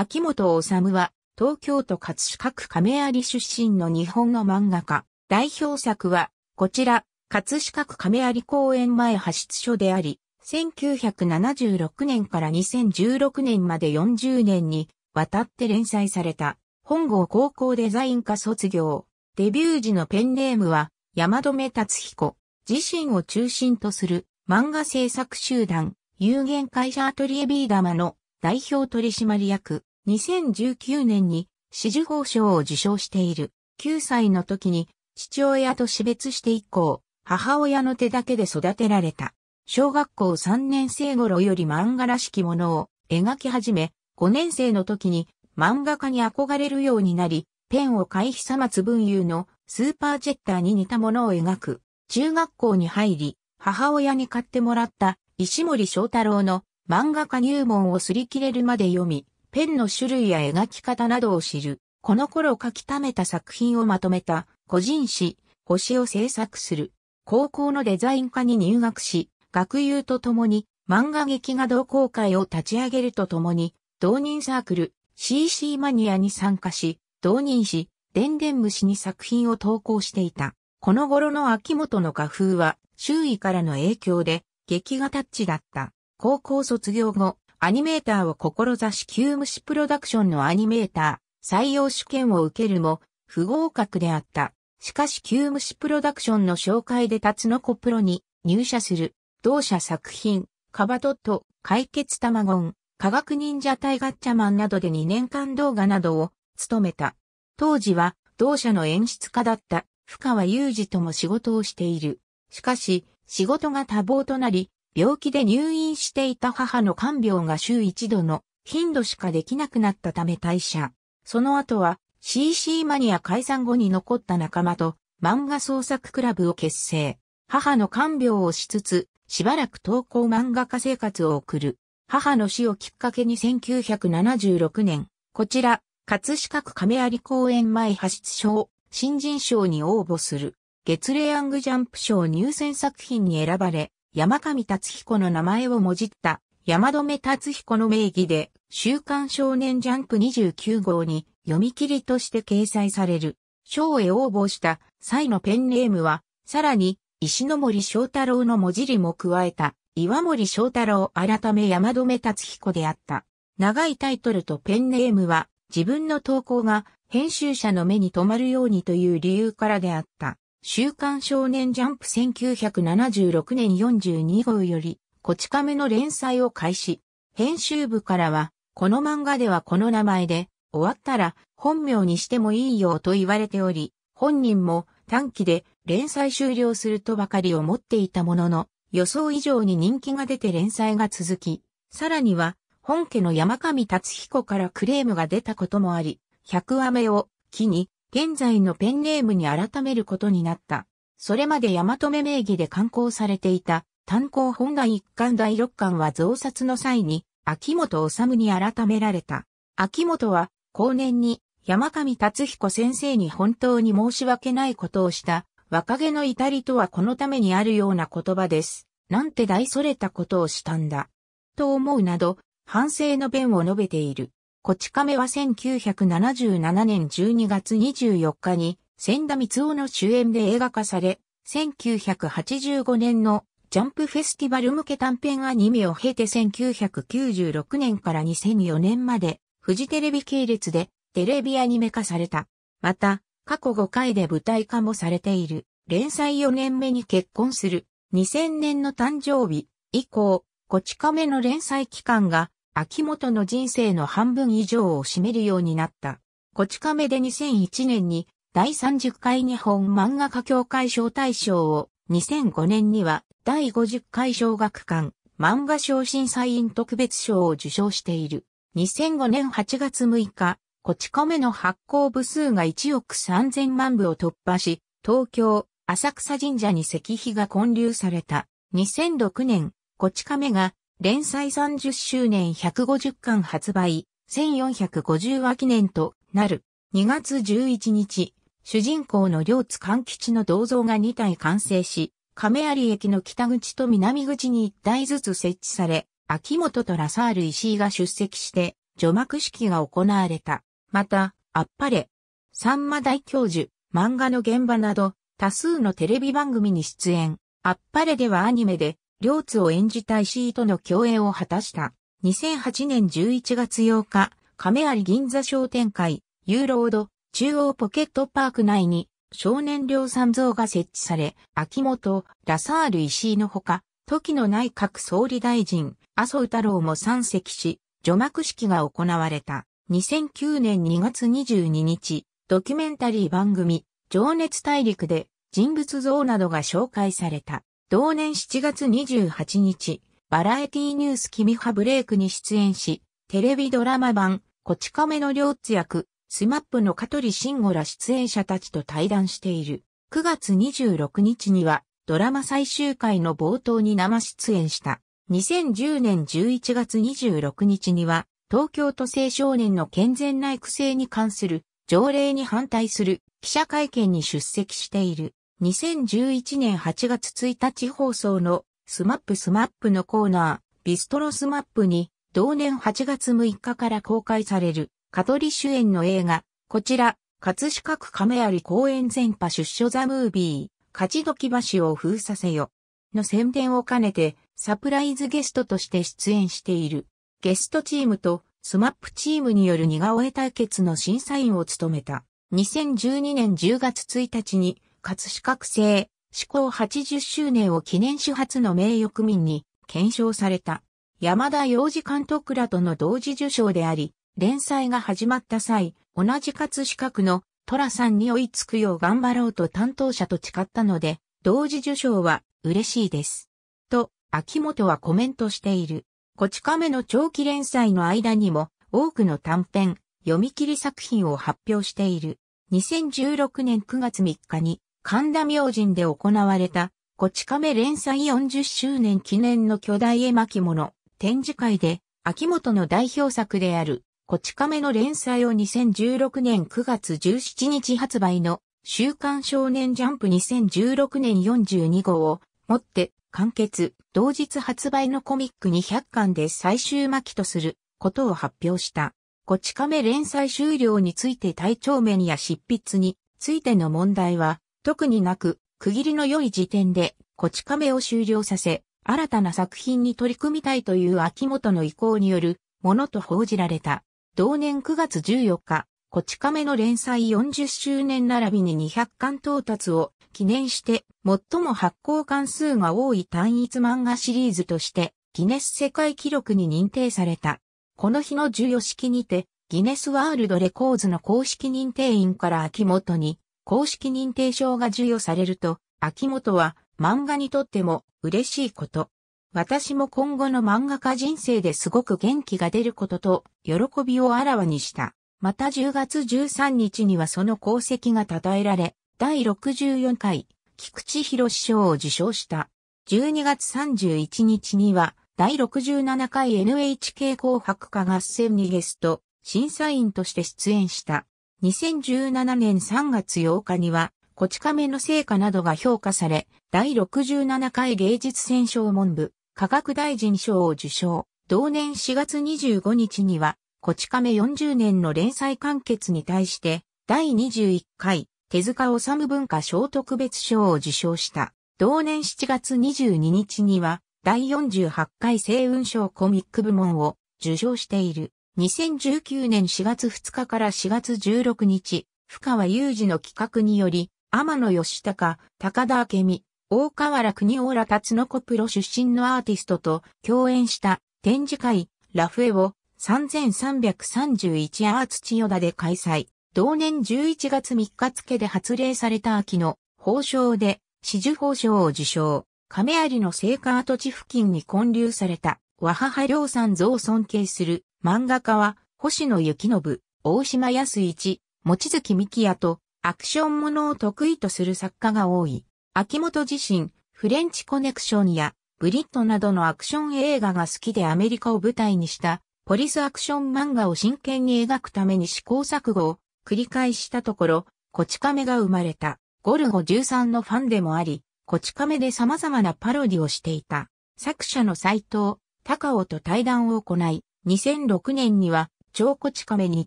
秋元治は、東京都葛飾区亀有出身の日本の漫画家。代表作は、こちら、葛飾区亀有公園前派出所であり、1976年から2016年まで40年にわたって連載された、本郷高校デザイン科卒業。デビュー時のペンネームは、山留達彦。自身を中心とする漫画制作集団、有限会社アトリエビー玉の代表取締役、2019年に紫綬褒章を受章している。9歳の時に父親と死別して以降、母親の手だけで育てられた。小学校3年生頃より漫画らしきものを描き始め、5年生の時に漫画家に憧れるようになり、ペンを避さまつ文雄のスーパージェッターに似たものを描く。中学校に入り、母親に買ってもらった石森章太郎の漫画家入門をすり切れるまで読み、ペンの種類や描き方などを知る、この頃書き溜めた作品をまとめた、個人誌、星を制作する。高校のデザイン科に入学し、学友と共に漫画劇画同好会を立ち上げるとともに、同人サークル、CC マニアに参加し、同人誌、でんでん虫に作品を投稿していた。この頃の秋元の画風は、周囲からの影響で、劇画タッチだった。高校卒業後、アニメーターを志し旧虫プロダクションのアニメーター採用試験を受けるも不合格であった。しかし旧虫プロダクションの紹介でタツノコプロに入社する。同社作品、カバトット、解決タマゴン、科学忍者対ガッチャマンなどで2年間動画などを務めた。当時は同社の演出家だった深川雄二とも仕事をしている。しかし、仕事が多忙となり、病気で入院していた母の看病が週一度の頻度しかできなくなったため退社。その後は CC マニア解散後に残った仲間と漫画創作クラブを結成。母の看病をしつつ、しばらく投稿漫画家生活を送る。母の死をきっかけに1976年、こちら、葛飾区亀有公園前派出賞、新人賞に応募する。月齢アングジャンプ賞入選作品に選ばれ、山上達彦の名前をもじった山留達彦の名義で週刊少年ジャンプ29号に読み切りとして掲載される。賞へ応募した際のペンネームは、さらに石森章太郎の文字りも加えた岩森章太郎改め山留達彦であった。長いタイトルとペンネームは自分の投稿が編集者の目に留まるようにという理由からであった。週刊少年ジャンプ1976年42号より、こち亀の連載を開始。編集部からは、この漫画ではこの名前で、終わったら本名にしてもいいよと言われており、本人も短期で連載終了するとばかり思っていたものの、予想以上に人気が出て連載が続き、さらには、本家の山上達彦からクレームが出たこともあり、100話目を機に現在のペンネームに改めることになった。それまで山留名義で刊行されていた単行本第1巻第6巻は増刷の際に秋元治に改められた。秋元は後年に山上達彦先生に本当に申し訳ないことをした若気の至りとはこのためにあるような言葉です。なんて大それたことをしたんだ。と思うなど、反省の弁を述べている。こち亀は1977年12月24日に、千田光雄の主演で映画化され、1985年のジャンプフェスティバル向け短編アニメを経て1996年から2004年まで、フジテレビ系列でテレビアニメ化された。また、過去5回で舞台化もされている。連載4年目に結婚する。2000年の誕生日以降、こち亀の連載期間が秋元の人生の半分以上を占めるようになった。こち亀で2001年に第30回日本漫画家協会賞大賞を、2005年には第50回小学館漫画賞審査員特別賞を受賞している。2005年8月6日、こち亀の発行部数が1億3000万部を突破し、東京、浅草神社に石碑が建立された。2006年、こち亀が連載30周年150巻発売、1450話記念となる。2月11日、主人公の両津勘吉の銅像が2体完成し、亀有駅の北口と南口に1体ずつ設置され、秋元とラサール石井が出席して、除幕式が行われた。また、あっぱれ、さんま大教授、漫画の現場など、多数のテレビ番組に出演。あっぱれではアニメで、両津を演じた石井との共演を果たした。2008年11月8日、亀有銀座商店会、ユーロード、中央ポケットパーク内に、少年量産像が設置され、秋元、ラサール石井のほか、時の内閣総理大臣、麻生太郎も参席し、除幕式が行われた。2009年2月22日、ドキュメンタリー番組、情熱大陸で人物像などが紹介された。同年7月28日、バラエティニュース君派ブレイクに出演し、テレビドラマ版、こち亀の両津役、スマップの香取慎吾ら出演者たちと対談している。9月26日には、ドラマ最終回の冒頭に生出演した。2010年11月26日には、東京都青少年の健全な育成に関する条例に反対する記者会見に出席している。2011年8月1日放送のスマップスマップのコーナー、ビストロスマップに同年8月6日から公開されるカトリ主演の映画、こちら、葛飾区亀有公園全波出所ザムービー、勝時橋を封鎖せよ、の宣伝を兼ねてサプライズゲストとして出演している。ゲストチームとスマップチームによる似顔絵対決の審査員を務めた。2012年10月1日に葛飾区制、施行80周年を記念始発の名誉区民に検証された。山田洋次監督らとの同時受賞であり、連載が始まった際、同じ葛飾区の寅さんに追いつくよう頑張ろうと担当者と誓ったので、同時受賞は嬉しいです。と、秋元はコメントしている。こち亀の長期連載の間にも多くの短編、読み切り作品を発表している。2016年9月3日に神田明神で行われた、こち亀連載40周年記念の巨大絵巻物展示会で、秋元の代表作である、こち亀の連載を2016年9月17日発売の、週刊少年ジャンプ2016年42号を、もって、完結、同日発売のコミック200巻で最終巻とする、ことを発表した。こち亀連載終了について体調面や執筆についての問題は、特になく、区切りの良い時点で、こち亀を終了させ、新たな作品に取り組みたいという秋元の意向によるものと報じられた。同年9月14日、こち亀の連載40周年並びに200巻到達を記念して、最も発行巻数が多い単一漫画シリーズとして、ギネス世界記録に認定された。この日の授与式にて、ギネスワールドレコーズの公式認定員から秋元に、公式認定証が授与されると、秋元は漫画にとっても嬉しいこと。私も今後の漫画家人生ですごく元気が出ることと喜びをあらわにした。また10月13日にはその功績が称えられ、第64回菊池博賞を受賞した。12月31日には第67回 NHK 紅白歌合戦にゲスト審査員として出演した。2017年3月8日には、こち亀の成果などが評価され、第67回芸術選奨文部、科学大臣賞を受賞。同年4月25日には、こち亀40年の連載完結に対して、第21回、手塚治文化賞特別賞を受賞した。同年7月22日には、第48回星雲賞コミック部門を受賞している。2019年4月2日から4月16日、深川雄二の企画により、天野義隆、高田明美、大河原国オら辰野子プロ出身のアーティストと共演した展示会、ラフエを3331アーツ千代田で開催。同年11月3日付で発令された秋の報賞で、紫綬報賞を受賞。亀有の聖火跡地付近に建立された、和母両さん像尊敬する漫画家は、星野幸信、大島康一、望月幹也と、アクションものを得意とする作家が多い。秋元自身、フレンチコネクションや、ブリットなどのアクション映画が好きでアメリカを舞台にした、ポリスアクション漫画を真剣に描くために試行錯誤を繰り返したところ、コチカメが生まれた。ゴルゴ13のファンでもあり、コチカメで様々なパロディをしていた。作者の斎藤、高尾と対談を行い、2006年には、超こち亀に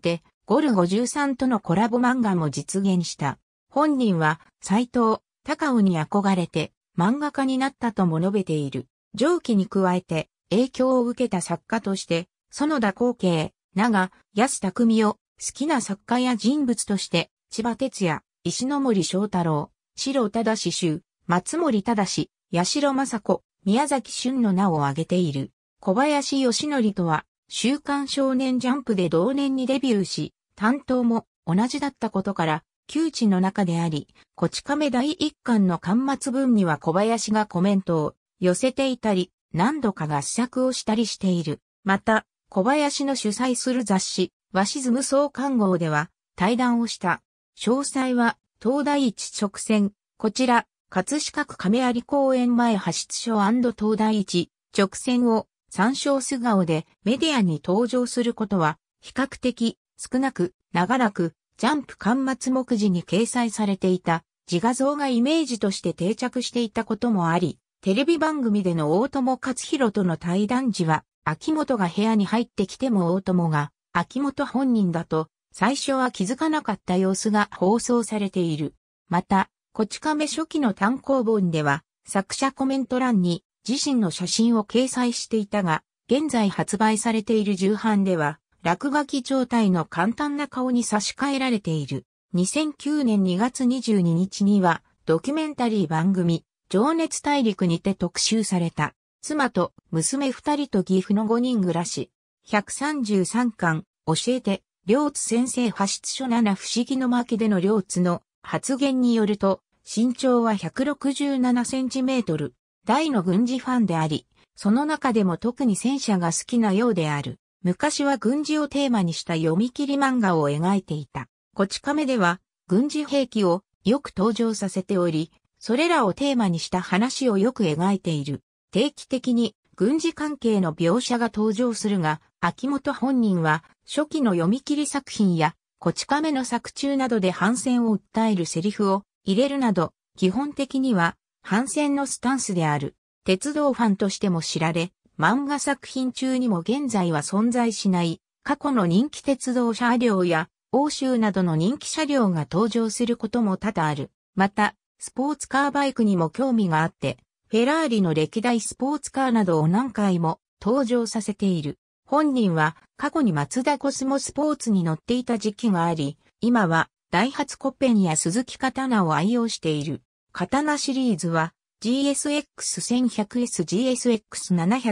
て、ゴル5 3とのコラボ漫画も実現した。本人は、斎藤、高尾に憧れて、漫画家になったとも述べている。上記に加えて、影響を受けた作家として、園田光景、長、安匠を、好きな作家や人物として、千葉哲也、石森章太郎、白忠志修、松森忠、八代雅子、宮崎俊の名を挙げている。小林義則とは、週刊少年ジャンプで同年にデビューし、担当も同じだったことから、窮地の中であり、こち亀第一巻の巻末文には小林がコメントを寄せていたり、何度か合作をしたりしている。また、小林の主催する雑誌、ワシズム総刊号では対談をした。詳細は、東大一直線、こちら、葛飾区亀有公園前派出所東大一直線を参照素顔でメディアに登場することは比較的少なく長らくジャンプ巻末目次に掲載されていた自画像がイメージとして定着していたこともあり、テレビ番組での大友克弘との対談時は、秋元が部屋に入ってきても大友が、秋元本人だと、最初は気づかなかった様子が放送されている。また、こち亀初期の単行本では、作者コメント欄に、自身の写真を掲載していたが、現在発売されている重版では、落書き状態の簡単な顔に差し替えられている。2009年2月22日には、ドキュメンタリー番組、情熱大陸にて特集された。妻と娘二人と岐阜の五人暮らし。133巻、教えて、両津先生発出書7不思議の巻での両津の発言によると、身長は167センチメートル。大の軍事ファンであり、その中でも特に戦車が好きなようである。昔は軍事をテーマにした読み切り漫画を描いていた。こち亀では軍事兵器をよく登場させており、それらをテーマにした話をよく描いている。定期的に軍事関係の描写が登場するが、秋元本人は初期の読み切り作品や、こち亀の作中などで反戦を訴えるセリフを入れるなど、基本的には反戦のスタンスである。鉄道ファンとしても知られ、漫画作品中にも現在は存在しない、過去の人気鉄道車両や、欧州などの人気車両が登場することも多々ある。また、スポーツカーバイクにも興味があって、フェラーリの歴代スポーツカーなどを何回も登場させている。本人は過去にマツダコスモスポーツに乗っていた時期があり、今はダイハツコペンや鈴木刀を愛用している。刀シリーズは GSX1100S、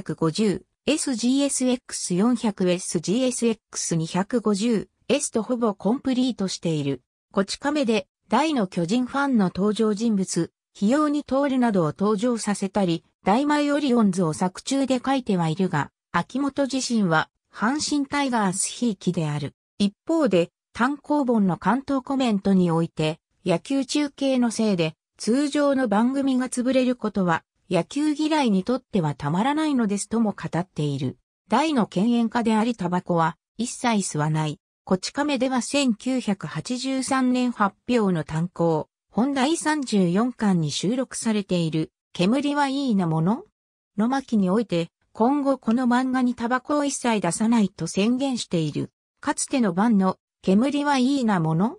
GSX750、SGSX400S、GSX250、S とほぼコンプリートしている。こち亀で大の巨人ファンの登場人物、費用に通るなどを登場させたり、大イオリオンズを作中で書いてはいるが、秋元自身は阪神タイガースひいきである。一方で、単行本の関東コメントにおいて、野球中継のせいで、通常の番組が潰れることは、野球嫌いにとってはたまらないのですとも語っている。大の犬猿家でありタバコは一切吸わない。こち亀では1983年発表の単行、本題34巻に収録されている、煙はいいなものの巻において、今後この漫画にタバコを一切出さないと宣言している。かつての版の、煙はいいなもの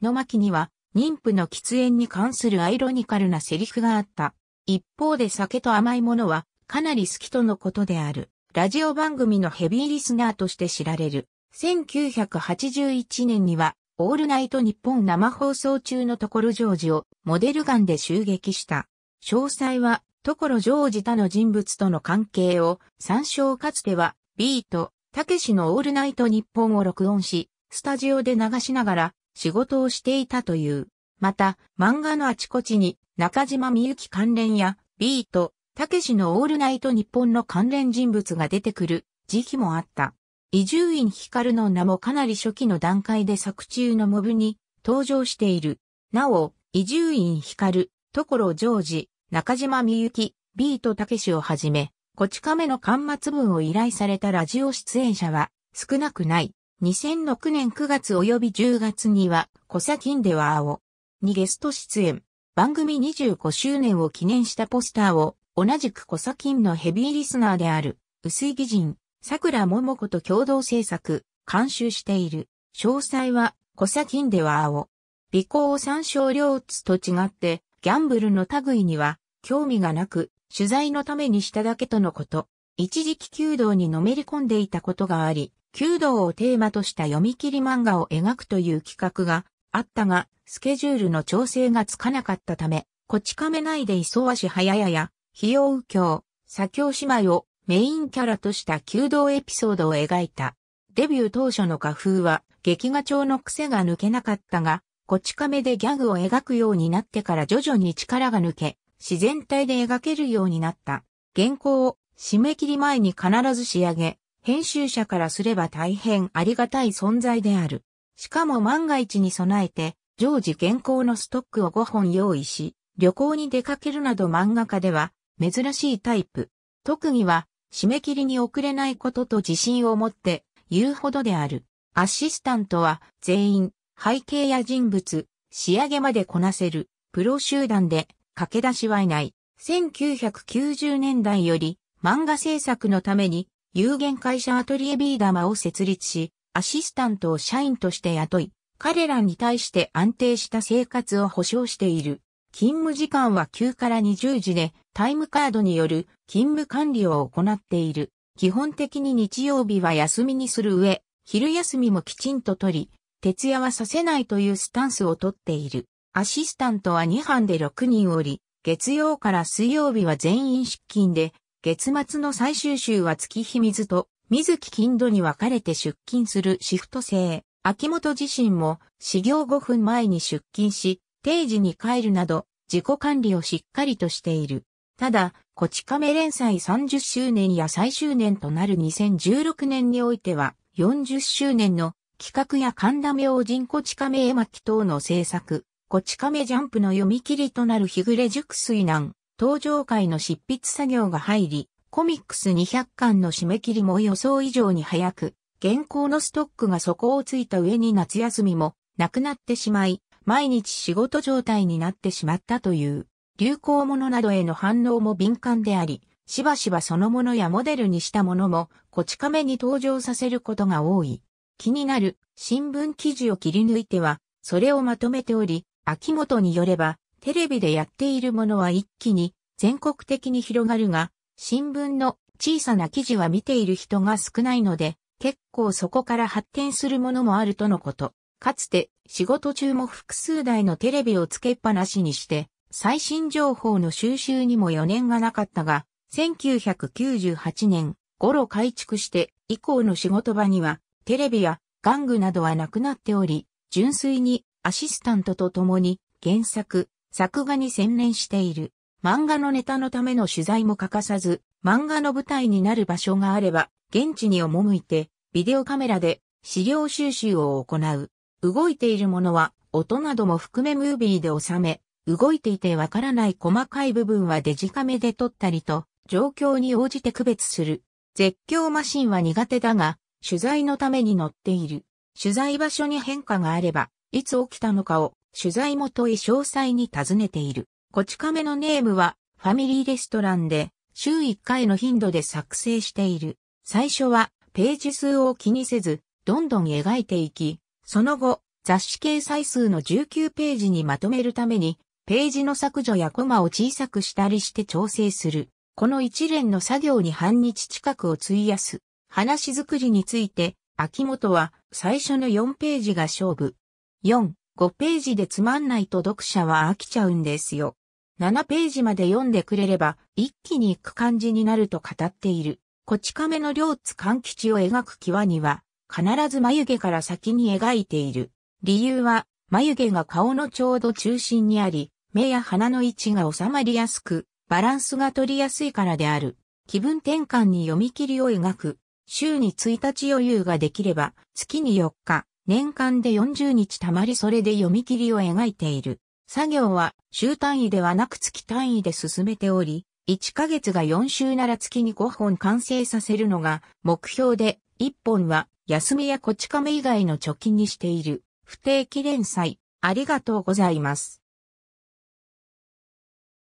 の巻には、妊婦の喫煙に関するアイロニカルなセリフがあった。一方で酒と甘いものはかなり好きとのことである。ラジオ番組のヘビーリスナーとして知られる。1981年には、オールナイト日本生放送中のところジョージをモデルガンで襲撃した。詳細は、ところジョージ他の人物との関係を参照かつては、ビート、たけしのオールナイト日本を録音し、スタジオで流しながら仕事をしていたという。また、漫画のあちこちに中島みゆき関連やビート、たけしのオールナイト日本の関連人物が出てくる時期もあった。伊集院光の名もかなり初期の段階で作中のモブに登場している。なお、伊集院光、所ジョージ、中島みゆき、ビートたけしをはじめ、こち亀の端末文を依頼されたラジオ出演者は少なくない。2006年9月及び10月には、コサキンでは青にゲスト出演。番組25周年を記念したポスターを、同じくコサキンのヘビーリスナーである、薄い議人、桜桃子と共同制作、監修している。詳細は、コサキンでは青。尾行参照両津と違って、ギャンブルの類には、興味がなく、取材のためにしただけとのこと。一時期弓道にのめり込んでいたことがあり、弓道をテーマとした読み切り漫画を描くという企画があったが、スケジュールの調整がつかなかったため、こち亀内で磯足早やや、費用右京、左京姉妹をメインキャラとした弓道エピソードを描いた。デビュー当初の画風は、劇画調の癖が抜けなかったが、こち亀でギャグを描くようになってから徐々に力が抜け、自然体で描けるようになった。原稿を締め切り前に必ず仕上げ、編集者からすれば大変ありがたい存在である。しかも万が一に備えて、常時原稿のストックを5本用意し、旅行に出かけるなど漫画家では珍しいタイプ。特技は締め切りに遅れないことと自信を持って言うほどである。アシスタントは全員背景や人物、仕上げまでこなせるプロ集団で駆け出しはいない。1990年代より漫画制作のために有限会社アトリエビーダマを設立し、アシスタントを社員として雇い、彼らに対して安定した生活を保障している。勤務時間は9から20時で、タイムカードによる勤務管理を行っている。基本的に日曜日は休みにする上、昼休みもきちんと取り、徹夜はさせないというスタンスをとっている。アシスタントは2班で6人おり、月曜から水曜日は全員出勤で、月末の最終週は月日水と水木金土に分かれて出勤するシフト制。秋元自身も、始業5分前に出勤し、定時に帰るなど、自己管理をしっかりとしている。ただ、こち亀連載30周年や最終年となる2016年においては、40周年の企画や神田明神こち亀絵巻等の制作、こち亀ジャンプの読み切りとなる日暮れ熟睡難、登場回の執筆作業が入り、コミックス200巻の締め切りも予想以上に早く、現行のストックが底をついた上に夏休みもなくなってしまい、毎日仕事状態になってしまったという、流行物などへの反応も敏感であり、しばしばそのものやモデルにしたものも、こち亀に登場させることが多い。気になる新聞記事を切り抜いては、それをまとめており、秋元によれば、テレビでやっているものは一気に全国的に広がるが、新聞の小さな記事は見ている人が少ないので、結構そこから発展するものもあるとのこと。かつて仕事中も複数台のテレビをつけっぱなしにして、最新情報の収集にも余念がなかったが、1998年頃改築して以降の仕事場にはテレビや玩具などはなくなっており、純粋にアシスタントと共に原作、作画に専念している。漫画のネタのための取材も欠かさず、漫画の舞台になる場所があれば、現地に赴いて、ビデオカメラで資料収集を行う。動いているものは、音なども含めムービーで収め、動いていてわからない細かい部分はデジカメで撮ったりと、状況に応じて区別する。絶叫マシンは苦手だが、取材のために乗っている。取材場所に変化があれば、いつ起きたのかを取材元へ詳細に尋ねている。こち亀のネームはファミリーレストランで週1回の頻度で作成している。最初はページ数を気にせずどんどん描いていき、その後雑誌掲載数の19ページにまとめるためにページの削除やコマを小さくしたりして調整する。この一連の作業に半日近くを費やす。話作りについて、秋元は最初の4ページが勝負。4、5ページでつまんないと読者は飽きちゃうんですよ。7ページまで読んでくれれば一気に行く感じになると語っている。こち亀の両津勘吉を描く際には必ず眉毛から先に描いている。理由は眉毛が顔のちょうど中心にあり、目や鼻の位置が収まりやすく、バランスが取りやすいからである。気分転換に読み切りを描く。週に1日余裕ができれば、月に4日、年間で40日たまりそれで読み切りを描いている。作業は週単位ではなく月単位で進めており、1ヶ月が4週なら月に5本完成させるのが目標で、1本は休みやこち亀以外の貯金にしている。不定期連載、ありがとうございます。